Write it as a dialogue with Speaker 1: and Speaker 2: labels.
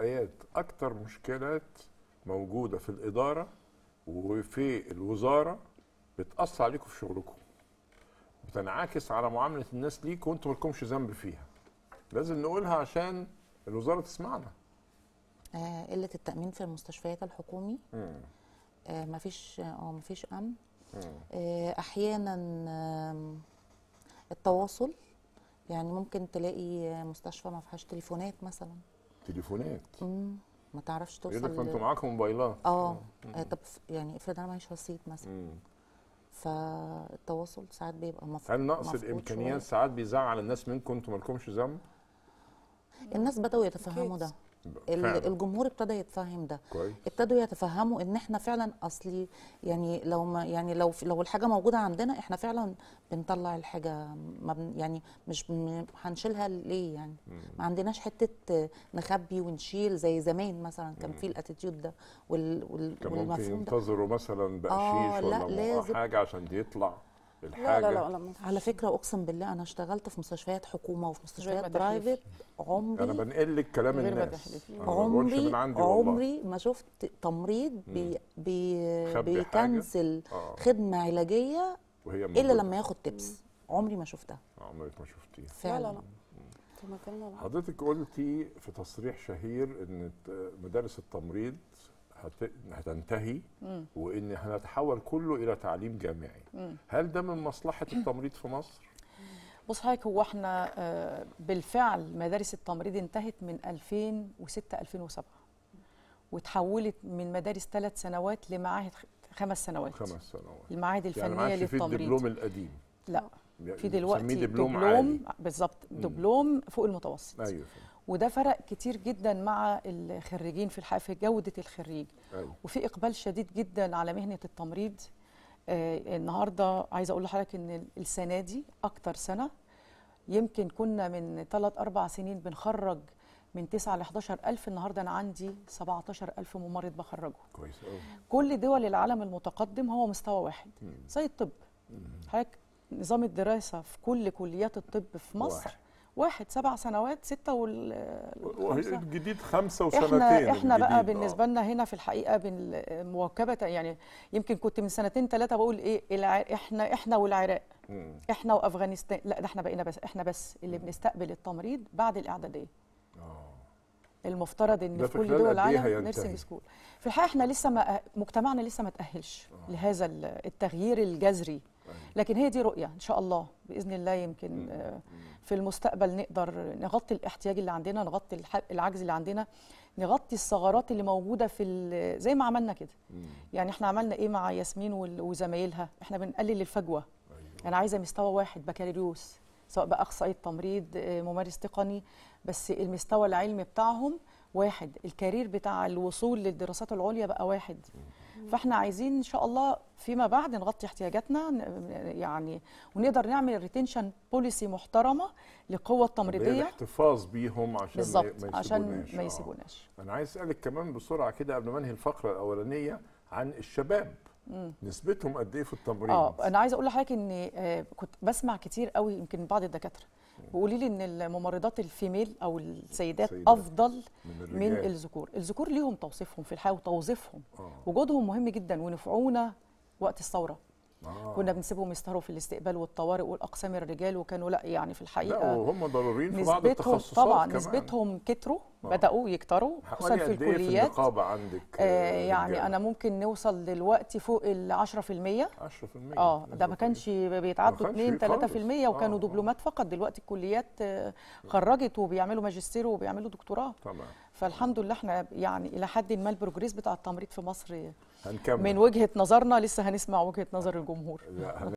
Speaker 1: ايات اكتر مشكلات موجوده في الاداره وفي الوزاره بتاثر عليكم في شغلكم بتنعكس على معامله الناس ليكم وانتم مالكمش ذنب فيها لازم نقولها عشان الوزاره تسمعنا
Speaker 2: آه قله التامين في المستشفيات الحكومي آه ما مفيش اه مفيش امن آه احيانا آه التواصل يعني ممكن تلاقي مستشفى ما فيهاش تليفونات مثلا تليفونات ما تعرفش توصل يقول لك كنتوا معاكم موبايلات اه, آه. آه، طب يعني افرض انا معيش رصيد مثلا مم. فالتواصل ساعات بيبقى مفقود هل نقص الامكانيات ساعات
Speaker 1: بيزعل الناس منكم انتوا مالكمش ذنب؟
Speaker 2: الناس بداوا يتفهموا ده فعلا. الجمهور ابتدى يتفهم ده كويس. ابتدوا يتفهموا ان احنا فعلا اصلي يعني لو ما يعني لو لو الحاجه موجوده عندنا احنا فعلا بنطلع الحاجه ما بن يعني مش هنشيلها ليه يعني ما عندناش حته نخبي ونشيل زي زمان مثلا كان في الاتيتيود ده وال وال والمفهوم ده
Speaker 1: ينتظروا مثلا بقشيش آه ولا لا لازم حاجه عشان دي يطلع الحاجه لا لا لا,
Speaker 2: لا. على فكره اقسم بالله انا اشتغلت في مستشفيات حكومه وفي مستشفيات برايفت عمري انا بنقل لك كلام الناس عمري عمري ما شفت تمريض بي بي بيكنسل آه. خدمه علاجيه
Speaker 1: وهي موجودة. الا لما ياخد
Speaker 2: تبس عمري ما شفتها
Speaker 1: عمرك ما شفتيها فعلا لا لا لا. حضرتك قلتي في تصريح شهير ان مدارس التمريض هتنتهي وان هنتحول كله الى تعليم جامعي هل ده من مصلحه التمريض في مصر
Speaker 3: بص حضرتك هو احنا آه، بالفعل مدارس التمريض انتهت من 2006 2007 وتحولت من مدارس ثلاث سنوات لمعاهد خمس سنوات
Speaker 1: خمس سنوات المعاهد يعني الفنيه يعني للتمريض في الدبلوم القديم
Speaker 3: لا في يعني دلوقتي دبلوم, دبلوم بالظبط دبلوم فوق المتوسط ايوه وده فرق كتير جدا مع الخريجين في الحقيقه في جوده الخريج أيوة. وفي اقبال شديد جدا على مهنه التمريض آه النهارده عايزه اقول لحضرتك ان السنه دي اكتر سنه يمكن كنا من 3 اربع سنين بنخرج من 9 ل 11 ألف النهارده أنا عندي 17 ألف ممرض بخرجه كويس كل دول العالم المتقدم هو مستوى واحد زي الطب حضرتك نظام الدراسة في كل كليات الطب في مصر واحد. واحد سبع سنوات ستة وال
Speaker 1: خمسة وسنتين احنا, احنا بقى بالنسبة
Speaker 3: لنا هنا في الحقيقة مواكبة يعني يمكن كنت من سنتين ثلاثة بقول ايه احنا احنا والعراق مم. احنا وافغانستان لا ده احنا بقينا بس احنا بس اللي بنستقبل التمريض بعد الاعداديه آه. المفترض ان في كل دول إيه العالم نيرسينج سكول في الحقيقه احنا لسه ما مجتمعنا لسه ما تاهلش آه. لهذا التغيير الجذري لكن هي دي رؤيه ان شاء الله باذن الله يمكن آه، في المستقبل نقدر نغطي الاحتياج اللي عندنا نغطي العجز اللي عندنا نغطي الثغرات اللي موجوده في زي ما عملنا كده يعني احنا عملنا ايه مع ياسمين وزمايلها احنا بنقلل الفجوه أيوه. انا عايزه مستوى واحد بكالوريوس سواء بقى اخصائي التمريض آه، ممارس تقني بس المستوى العلمي بتاعهم واحد الكارير بتاع الوصول للدراسات العليا بقى واحد فاحنا عايزين ان شاء الله فيما بعد نغطي احتياجاتنا يعني ونقدر نعمل ريتنشن بوليسي محترمه للقوه التمريضيه إيه
Speaker 1: الاحتفاظ بيهم عشان بالظبط ما عشان ما
Speaker 3: يسيبوناش
Speaker 1: آه. انا عايز اسالك كمان بسرعه كده قبل ما انهي الفقره الاولانيه عن الشباب مم. نسبتهم قد ايه في التمريض اه
Speaker 3: انا عايزه اقول لحضرتك ان آه، كنت بسمع كتير قوي يمكن بعض الدكاتره وقولي لي ان الممرضات الفيميل او السيدات سيدة. افضل
Speaker 1: من, من الذكور
Speaker 3: الذكور ليهم توصيفهم في الحياه وتوظيفهم آه. وجودهم مهم جدا ونفعونا وقت الثوره آه. كنا بنسيبهم يستهروا في الاستقبال والطوارئ والاقسام الرجال وكانوا لا يعني في الحقيقه لا وهم
Speaker 1: ضروريين في بعض التخصصات طبعا كمان. نسبتهم
Speaker 3: كتروا آه. بداوا يكتروا خصوصا في إيه الكليات في النقابه
Speaker 1: عندك آه, آه، يعني انا
Speaker 3: ممكن نوصل دلوقتي فوق ال 10% 10% اه ده ما كانش بيتعدوا 2 3% وكانوا آه،, آه. دبلومات فقط دلوقتي الكليات خرجت وبيعملوا ماجستير وبيعملوا دكتوراه طبعا فالحمد لله احنا يعني الى حد ما البروجريس بتاع التمريض في مصر هنكمل. من وجهه نظرنا لسه هنسمع وجهه نظر الجمهور لا